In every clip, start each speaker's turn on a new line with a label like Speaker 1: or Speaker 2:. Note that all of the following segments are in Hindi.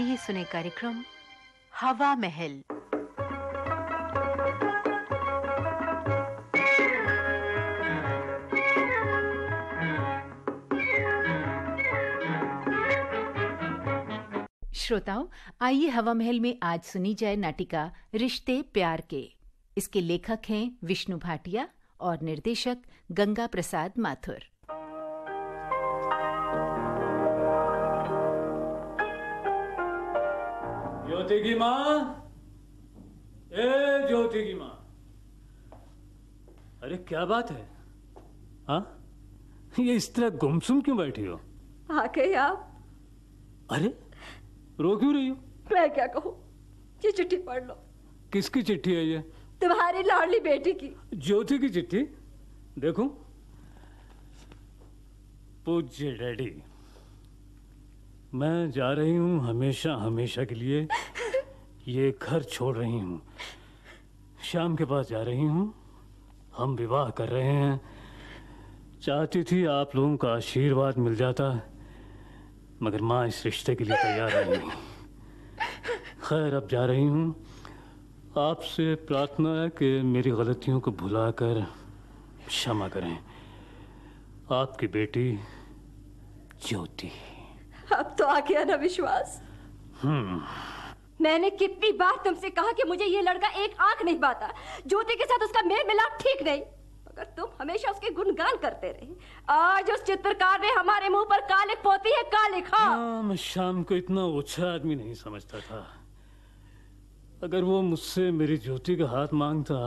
Speaker 1: आइए सुने कार्यक्रम हवा महल श्रोताओं आइए हवा महल में आज सुनी जाए नाटिका रिश्ते प्यार के इसके लेखक हैं विष्णु भाटिया और निर्देशक गंगा प्रसाद माथुर
Speaker 2: ज्योति की मां ए ज्योति की मां अरे क्या बात है हा? ये इस तरह गुमसुम क्यों बैठी हो
Speaker 3: आ गए आप
Speaker 2: अरे रो क्यों रही हो
Speaker 3: मैं क्या कहूँ ये चिट्ठी पढ़ लो
Speaker 2: किसकी चिट्ठी है ये
Speaker 3: तुम्हारी लाडली बेटी की
Speaker 2: ज्योति की चिट्ठी देखो पूज्य डैडी मैं जा रही हूँ हमेशा हमेशा के लिए ये घर छोड़ रही हूँ शाम के पास जा रही हूँ हम विवाह कर रहे हैं चाहती थी आप लोगों का आशीर्वाद मिल जाता मगर माँ इस रिश्ते के लिए तैयार नहीं खैर अब जा रही हूँ आपसे प्रार्थना है कि मेरी गलतियों को भुलाकर क्षमा करें आपकी बेटी ज्योति
Speaker 1: अब
Speaker 3: तो आ गया ना विश्वास हम्म। मैंने कितनी बार तुमसे कहा कि मुझे ये लड़का एक आंख नहीं पाता जूते के साथ उसका मेल मिलाप ठीक नहीं मगर तुम हमेशा उसके गुणगान करते रहे आज उस चित्रकार ने हमारे मुंह पर काले पोती है काले खा हाँ,
Speaker 2: मैं शाम को इतना ऊंचा आदमी नहीं समझता था अगर वो मुझसे मेरी ज्योति का हाथ मांगता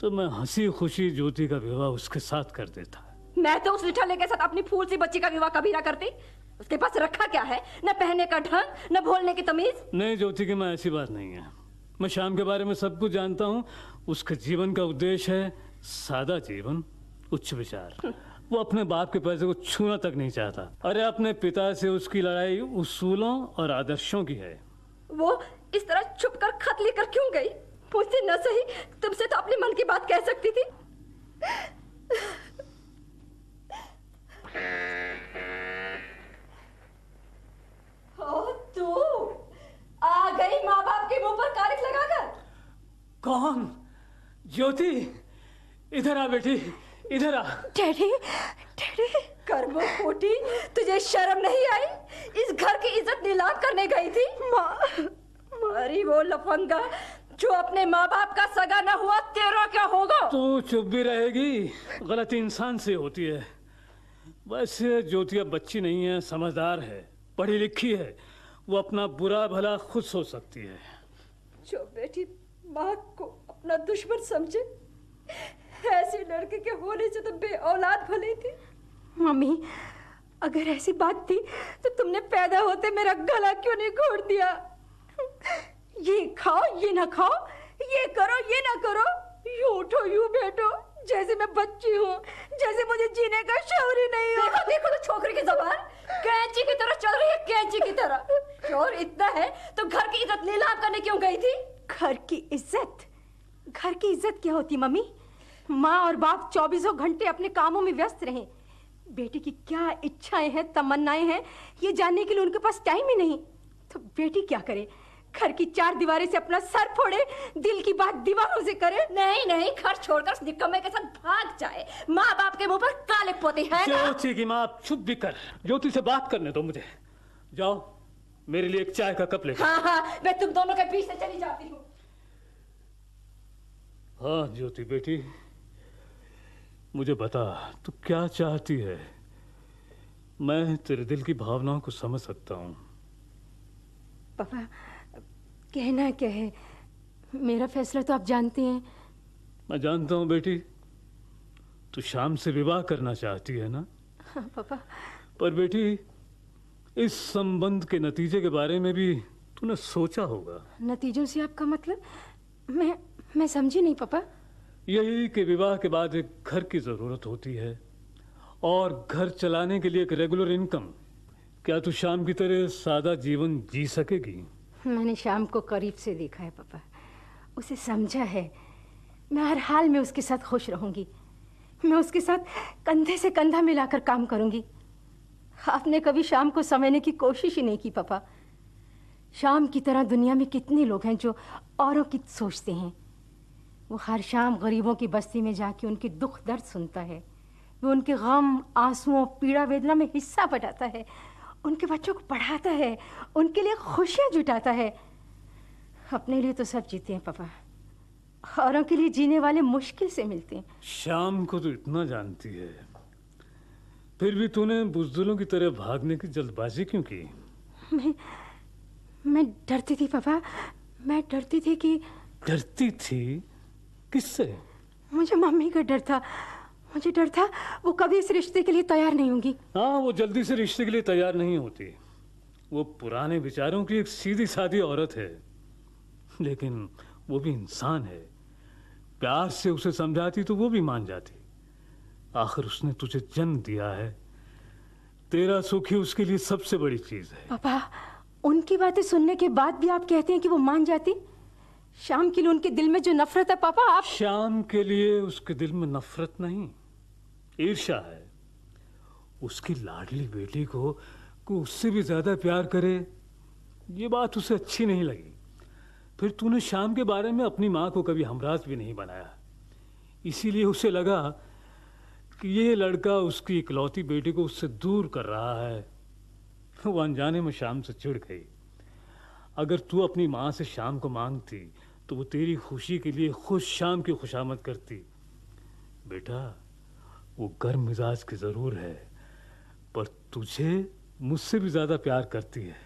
Speaker 2: तो मैं हंसी खुशी ज्योति का विवाह उसके साथ कर देता
Speaker 3: मैं तो उस लिठाले के साथ अपनी फूल सी बच्ची का विवाह कभी ना करती उसके पास रखा क्या है न पहनने का ढंग न बोलने की तमीज
Speaker 2: नहीं ज्योति की मैं ऐसी बात नहीं है मैं शाम के बारे में सब कुछ जानता हूँ उसके जीवन का उद्देश्य है सादा जीवन उच्च विचार हम्म। वो अपने बाप के पैसे को छूना तक नहीं चाहता अरे अपने पिता से उसकी लड़ाई उसूलों और आदर्शों की है
Speaker 3: वो इस तरह छुप कर खत लेकर क्यों गई मुझसे न सही तुमसे तो अपने मन की बात कह सकती थी ज्योति इधर आ बेटी इधर आ डैडी डैडी कर्म कोटी तुझे शर्म नहीं आई इस घर की इज्जत नीलाम करने गई थी माँ मारी वो लफंगा जो अपने माँ बाप का सगा न हुआ तेरा क्या होगा
Speaker 2: तू चुप भी रहेगी गलती इंसान से होती है वैसे ज्योति अब बच्ची नहीं है समझदार है पढ़ी लिखी है वो अपना बुरा भला खुद सोच सकती है
Speaker 3: जो बेटी माँ को अपना दुश्मन समझे ऐसे लड़के के होने से तो बे औलाद भले थी मम्मी अगर ऐसी बात थी तो तुमने पैदा होते मेरा गला क्यों नहीं घोड़ दिया ये खाओ ये ना खाओ ये करो ये ना करो यू उठो यू बैठो जैसे मैं बच्ची हूँ जैसे मुझे जीने का शौर ही नहीं हो देखो देखो तो छोकरी की जबान कैंची की तरह चल
Speaker 1: रही है कैंची की तरह शोर इतना है तो घर की इज्जत नीलाम करने क्यों गई थी घर की इज्जत घर की इज्जत क्या होती मम्मी माँ और बाप चौबीसों घंटे अपने कामों में व्यस्त रहे बेटे की क्या इच्छाएं हैं तमन्नाएं हैं ये जानने के लिए उनके पास टाइम ही नहीं तो बेटी क्या करे घर की चार दीवारें से अपना सर फोड़े
Speaker 3: दिल की बात दीवारों से करे नहीं नहीं घर छोड़कर निकम्मे के साथ भाग जाए माँ बाप के मुंह पर काले पोते हैं ज्योति
Speaker 2: की माँ चुप भी कर ज्योति से बात करने दो मुझे जाओ मेरे लिए एक चाय का कप ले हाँ
Speaker 3: हाँ मैं तुम दोनों के बीच से चली जाती हूँ
Speaker 2: हाँ ज्योति बेटी मुझे बता तू क्या चाहती है मैं तेरे दिल की भावनाओं को समझ सकता हूँ
Speaker 1: पापा कहना क्या है मेरा फैसला तो आप जानते हैं
Speaker 2: मैं जानता हूँ बेटी तू शाम से विवाह करना चाहती है ना हाँ पापा पर बेटी इस संबंध के नतीजे के बारे में भी तूने सोचा होगा
Speaker 1: नतीजों से आपका मतलब मैं मैं समझी नहीं पापा
Speaker 2: यही कि विवाह के बाद एक घर की ज़रूरत होती है और घर चलाने के लिए एक रेगुलर इनकम क्या तू शाम की तरह सादा जीवन जी सकेगी
Speaker 1: मैंने शाम को करीब से देखा है पापा उसे समझा है मैं हर हाल में उसके साथ खुश रहूंगी मैं उसके साथ कंधे से कंधा मिलाकर काम करूंगी आपने कभी शाम को समझने की कोशिश ही नहीं की पापा शाम की तरह दुनिया में कितने लोग हैं जो औरों की सोचते हैं वो हर शाम गरीबों की बस्ती में जाके उनके दुख दर्द सुनता है वो उनके गम आंसुओं पीड़ा वेदना में हिस्सा बटाता है उनके बच्चों को पढ़ाता है उनके लिए खुशियाँ जुटाता है अपने लिए तो सब जीते हैं पापा औरों के लिए जीने वाले मुश्किल से मिलते हैं
Speaker 2: शाम को तो इतना जानती है फिर भी तूने बुजदलों की तरह भागने की जल्दबाजी क्यों की
Speaker 1: मैं मैं डरती थी पापा मैं डरती थी कि
Speaker 2: डरती थी
Speaker 1: किससे मुझे मम्मी का डर था मुझे डर था वो कभी इस रिश्ते के लिए तैयार नहीं होंगी
Speaker 2: हाँ वो जल्दी से रिश्ते के लिए तैयार नहीं होती वो पुराने विचारों की एक सीधी साधी औरत है लेकिन वो भी इंसान है प्यार से उसे समझाती तो वो भी मान जाती आखिर उसने तुझे जन्म दिया है तेरा सुख ही उसके लिए सबसे बड़ी चीज
Speaker 1: है पापा उनकी बातें सुनने के बाद भी आप कहते हैं कि वो मान जाती शाम के लिए उनके दिल में जो नफरत है पापा आप
Speaker 2: शाम के लिए उसके दिल में नफरत नहीं ईर्षा है उसकी लाडली बेटी को को उससे भी ज्यादा प्यार करे ये बात उसे अच्छी नहीं लगी फिर तूने शाम के बारे में अपनी माँ को कभी हमराज भी नहीं बनाया इसीलिए उसे लगा कि ये लड़का उसकी इकलौती बेटी को उससे दूर कर रहा है वो अनजाने में शाम से चिड़ गई अगर तू अपनी माँ से शाम को मांगती तो वो तेरी खुशी के लिए खुश शाम की खुशामद करती बेटा वो गर्म मिजाज की ज़रूर है पर तुझे मुझसे भी ज़्यादा प्यार करती है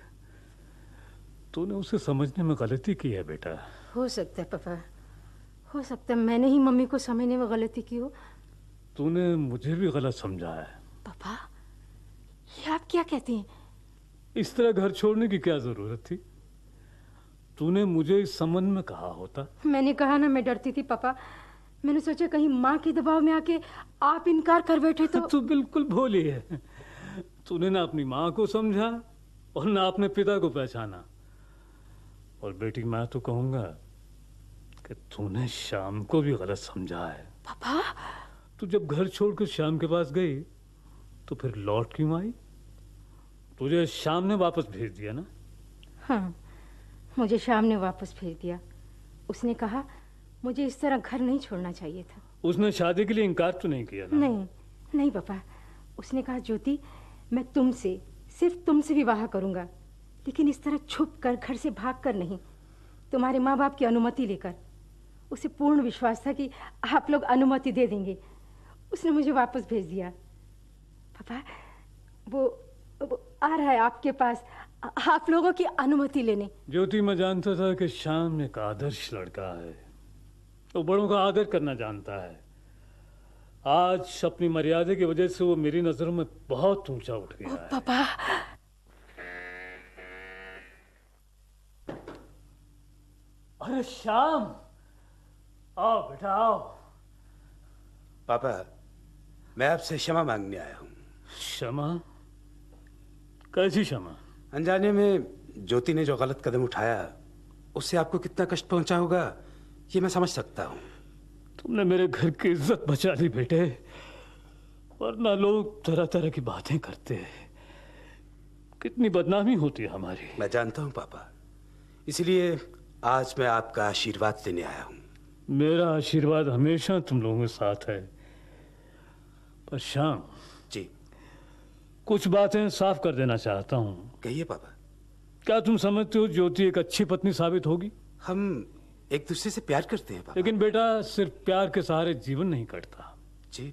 Speaker 2: तूने उसे समझने में गलती की है बेटा
Speaker 1: हो सकता है पापा हो सकता है मैंने ही मम्मी को समझने में गलती की हो
Speaker 2: तूने मुझे भी गलत समझा है
Speaker 1: पापा ये आप क्या कहती हैं
Speaker 2: इस तरह घर छोड़ने की क्या ज़रूरत थी तूने मुझे इस संबंध में कहा होता
Speaker 1: मैंने कहा ना मैं डरती थी पापा मैंने सोचा कहीं माँ के दबाव में आके आप इनकार कर बैठे तो
Speaker 2: तू बिल्कुल भोली है तूने ना अपनी माँ को समझा और ना अपने पिता को पहचाना और बेटी मैं तो कहूंगा कि तूने शाम को भी गलत समझा है पापा तू जब घर छोड़कर शाम के पास गई तो फिर लौट क्यों आई तुझे शाम ने वापस भेज दिया ना
Speaker 1: हाँ मुझे शाम ने वापस भेज दिया उसने कहा मुझे इस तरह घर नहीं छोड़ना चाहिए था
Speaker 2: उसने शादी के लिए इनकार तो नहीं किया
Speaker 1: ना? नहीं नहीं पापा उसने कहा ज्योति मैं तुमसे सिर्फ तुमसे विवाह करूंगा लेकिन इस तरह छुप कर घर से भाग कर नहीं तुम्हारे माँ बाप की अनुमति लेकर उसे पूर्ण विश्वास था कि आप लोग अनुमति दे देंगे उसने मुझे वापस भेज दिया पापा वो, वो आ रहा है आपके पास आप लोगों की अनुमति लेने
Speaker 2: ज्योति मैं जानता था कि श्याम एक आदर्श लड़का है वो बड़ों का आदर करना जानता है आज अपनी मर्यादा की वजह से वो मेरी नजरों में बहुत ऊंचा उठ गया है। पापा अरे श्याम आओ बेटा आओ
Speaker 4: पापा मैं आपसे क्षमा मांगने आया हूं क्षमा कैसी क्षमा अनजाने में ज्योति ने जो गलत कदम उठाया उससे आपको कितना कष्ट पहुंचा होगा
Speaker 2: ये मैं समझ सकता हूँ तुमने मेरे घर की इज्जत बचा ली बेटे वरना लोग तरह तरह की बातें करते हैं कितनी बदनामी होती है
Speaker 4: हमारी मैं जानता हूँ पापा इसलिए आज मैं आपका आशीर्वाद देने आया हूँ
Speaker 2: मेरा आशीर्वाद हमेशा तुम लोगों के साथ है पर शाम कुछ बातें साफ कर देना चाहता हूँ कहिए पापा क्या तुम समझते हो ज्योति एक अच्छी पत्नी साबित होगी हम एक दूसरे से प्यार करते हैं पापा। लेकिन बेटा सिर्फ प्यार के सहारे जीवन नहीं कटता जी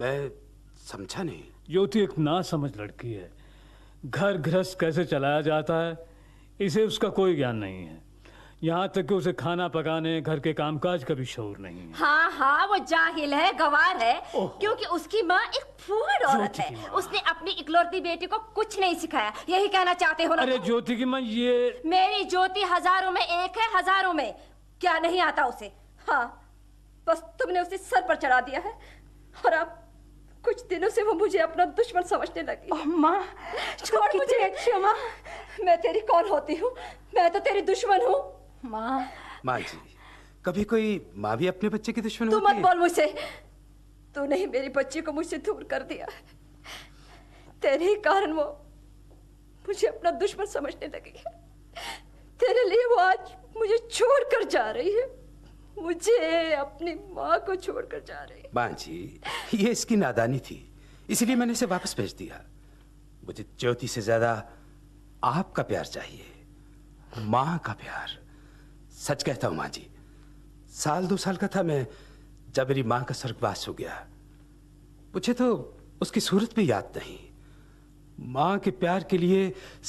Speaker 2: मैं समझा नहीं ज्योति एक ना समझ लड़की है घर गृहस्थ कैसे चलाया जाता है इसे उसका कोई ज्ञान नहीं है यहाँ तक कि उसे खाना पकाने घर के कामकाज का भी शोर नहीं है
Speaker 3: हाँ हाँ वो जाहिल है गवार है क्योंकि उसकी माँ एक फूड औरत है उसने अपनी इकलौती बेटी को कुछ नहीं सिखाया यही कहना चाहते हो अरे
Speaker 2: ज्योति की माँ ये
Speaker 3: मेरी ज्योति हजारों में एक है हजारों में क्या नहीं आता उसे हाँ बस तुमने उसे सर पर चढ़ा दिया है और अब कुछ दिनों से वो मुझे अपना दुश्मन समझने लगी माँ छोड़ मुझे अच्छी माँ मैं तेरी कौन होती हूँ मैं तो तेरी दुश्मन हूँ
Speaker 1: माँ
Speaker 4: माँ जी कभी कोई माँ भी अपने बच्चे की दुश्मन तो तू मत बोल मुझसे
Speaker 3: तूने ही मेरी बच्ची को मुझसे दूर कर दिया तेरे ही कारण वो मुझे अपना दुश्मन समझने लगी है तेरे लिए वो आज मुझे छोड़कर जा रही है मुझे अपनी माँ को छोड़कर जा रही
Speaker 4: है माँ जी ये इसकी नादानी थी इसलिए मैंने इसे वापस भेज दिया मुझे ज्योति से ज्यादा आपका प्यार चाहिए माँ का प्यार सच कहता हूं माँ जी साल दो साल का था मैं जब मेरी माँ का स्वर्गवास हो गया मुझे तो उसकी सूरत भी याद नहीं माँ के प्यार के लिए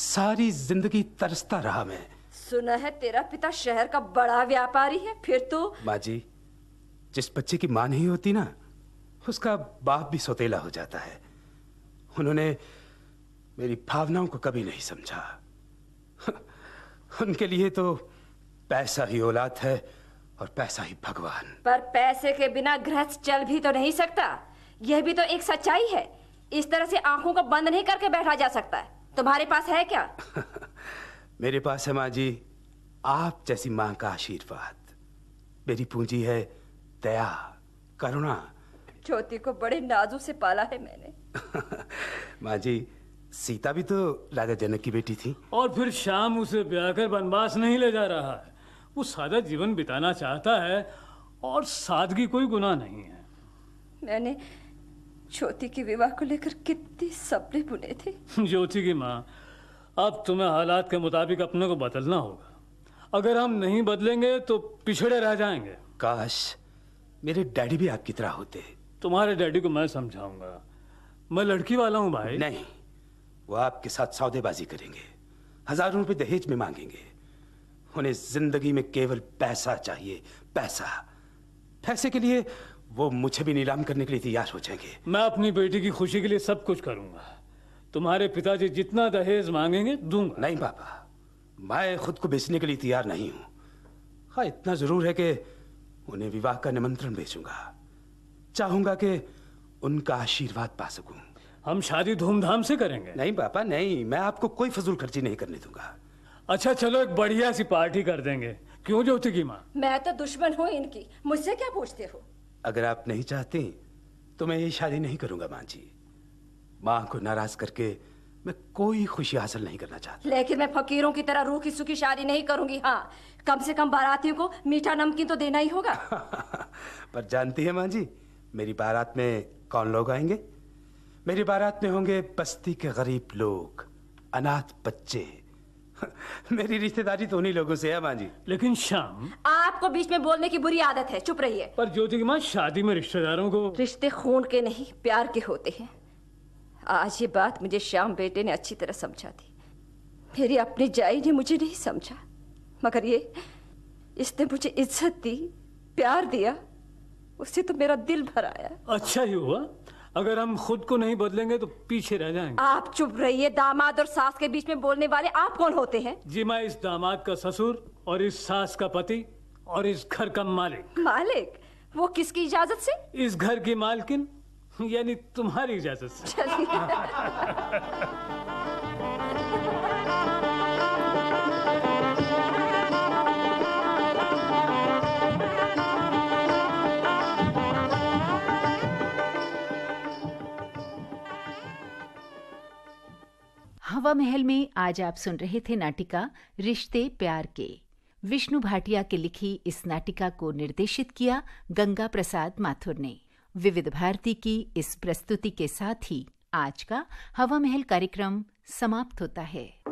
Speaker 4: सारी जिंदगी तरसता रहा मैं
Speaker 3: सुना है तेरा पिता शहर का बड़ा व्यापारी है फिर तो
Speaker 4: माँ जी जिस बच्चे की माँ नहीं होती ना उसका बाप भी सौतेला हो जाता है उन्होंने मेरी भावनाओं को कभी नहीं समझा उनके लिए तो पैसा ही औलाद है और पैसा ही भगवान
Speaker 3: पर पैसे के बिना गृहस्थ चल भी तो नहीं सकता यह भी तो एक सच्चाई है इस तरह से आंखों को बंद नहीं करके बैठा जा सकता है तुम्हारे पास है क्या
Speaker 4: मेरे पास है माँ जी आप जैसी माँ का आशीर्वाद मेरी पूंजी है दया करुणा
Speaker 3: ज्योति को बड़े नाजू से पाला है मैंने
Speaker 4: माँ जी सीता भी तो राजा जनक की बेटी थी
Speaker 2: और फिर शाम उसे ब्याह कर वनवास नहीं ले जा रहा है वो सादा जीवन बिताना चाहता है और सादगी कोई गुनाह नहीं है
Speaker 3: मैंने ज्योति के विवाह को लेकर कितने सपने बुने थे
Speaker 2: ज्योति की माँ अब तुम्हें हालात के मुताबिक अपने को बदलना होगा अगर हम नहीं बदलेंगे तो पिछड़े रह जाएंगे काश मेरे डैडी भी आपकी तरह होते तुम्हारे डैडी को मैं समझाऊंगा
Speaker 4: मैं लड़की वाला हूँ भाई नहीं वो आपके साथ सौदेबाजी करेंगे हजारों रुपए दहेज में मांगेंगे उन्हें जिंदगी में केवल पैसा चाहिए पैसा पैसे के लिए वो मुझे भी नीलाम करने के लिए तैयार हो जाएंगे
Speaker 2: मैं अपनी बेटी की खुशी के लिए सब कुछ करूंगा तुम्हारे पिताजी जितना दहेज मांगेंगे दूंगा नहीं पापा मैं खुद को बेचने के लिए तैयार नहीं हूं हाँ इतना
Speaker 4: जरूर है कि उन्हें विवाह का निमंत्रण भेजूंगा चाहूंगा कि
Speaker 2: उनका आशीर्वाद पा सकूं हम शादी धूमधाम से करेंगे नहीं पापा नहीं मैं आपको कोई फजूल खर्ची नहीं करने दूंगा अच्छा चलो एक बढ़िया सी पार्टी कर देंगे क्यों ज्योति की माँ
Speaker 3: मैं तो दुश्मन हूँ इनकी मुझसे क्या पूछते हो
Speaker 4: अगर आप नहीं चाहती तो मैं ये शादी नहीं करूंगा माँ जी माँ को नाराज करके मैं कोई खुशी हासिल नहीं करना चाहता
Speaker 3: लेकिन मैं फकीरों की तरह रूखी सुखी शादी नहीं करूंगी हाँ कम से कम बारातियों को मीठा नमकीन तो देना ही होगा
Speaker 4: पर जानती है माँ जी मेरी बारात में कौन लोग आएंगे मेरी बारात में होंगे बस्ती के गरीब लोग अनाथ
Speaker 2: बच्चे मेरी रिश्तेदारी तो उन्हीं लोगों से है माँ जी लेकिन शाम
Speaker 3: आपको बीच में बोलने की बुरी आदत है चुप रहिए
Speaker 2: पर ज्योति की माँ शादी में रिश्तेदारों को
Speaker 3: रिश्ते खून के नहीं प्यार के होते हैं आज ये बात मुझे श्याम बेटे ने अच्छी तरह समझा दी मेरी अपनी जाई ने मुझे नहीं समझा मगर ये इसने मुझे इज्जत दी प्यार दिया उससे तो मेरा दिल भर आया
Speaker 2: अच्छा ही हुआ अगर हम खुद को नहीं बदलेंगे तो पीछे रह जाएंगे
Speaker 3: आप चुप रहिए दामाद और सास के बीच में बोलने वाले आप कौन होते हैं
Speaker 2: जी मैं इस दामाद का ससुर और इस सास का पति और इस घर का मालिक
Speaker 3: मालिक वो किसकी इजाजत से
Speaker 2: इस घर की मालकिन यानी तुम्हारी इजाजत से
Speaker 1: हवा महल में आज आप सुन रहे थे नाटिका रिश्ते प्यार के विष्णु भाटिया के लिखी इस नाटिका को निर्देशित किया गंगा प्रसाद माथुर ने विविध भारती की इस प्रस्तुति के साथ ही आज का हवा महल कार्यक्रम समाप्त होता है